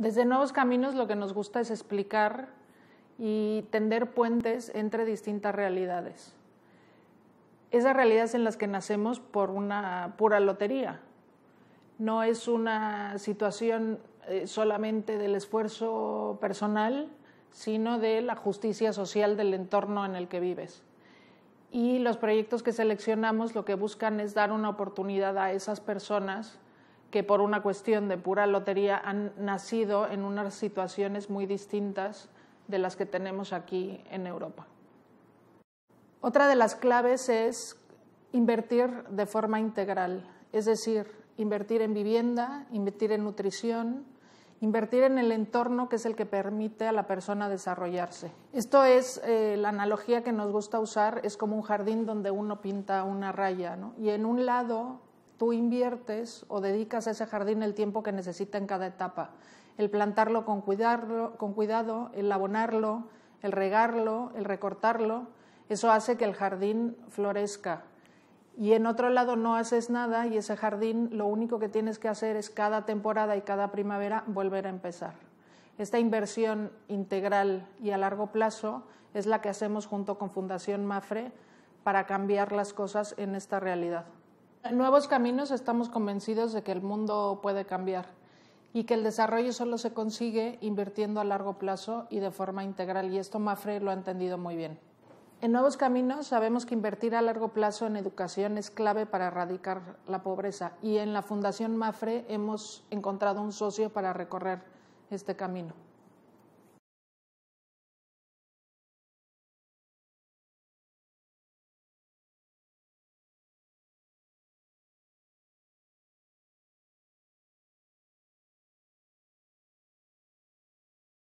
Desde Nuevos Caminos lo que nos gusta es explicar y tender puentes entre distintas realidades. Esas realidades en las que nacemos por una pura lotería. No es una situación eh, solamente del esfuerzo personal, sino de la justicia social del entorno en el que vives. Y los proyectos que seleccionamos lo que buscan es dar una oportunidad a esas personas que por una cuestión de pura lotería han nacido en unas situaciones muy distintas de las que tenemos aquí en Europa. Otra de las claves es invertir de forma integral, es decir, invertir en vivienda, invertir en nutrición, invertir en el entorno que es el que permite a la persona desarrollarse. Esto es eh, la analogía que nos gusta usar, es como un jardín donde uno pinta una raya, y en un lado tú inviertes o dedicas a ese jardín el tiempo que necesita en cada etapa. El plantarlo con, cuidarlo, con cuidado, el abonarlo, el regarlo, el recortarlo, eso hace que el jardín florezca. Y en otro lado no haces nada y ese jardín lo único que tienes que hacer es cada temporada y cada primavera volver a empezar. Esta inversión integral y a largo plazo es la que hacemos junto con Fundación Mafre para cambiar las cosas en esta realidad. En nuevos caminos estamos convencidos de que el mundo puede cambiar y que el desarrollo solo se consigue invirtiendo a largo plazo y de forma integral, y esto Mafre lo ha entendido muy bien. En Nuevos Caminos sabemos que invertir a largo plazo en educación es clave para erradicar la pobreza y en la Fundación Mafre hemos encontrado un socio para recorrer este camino.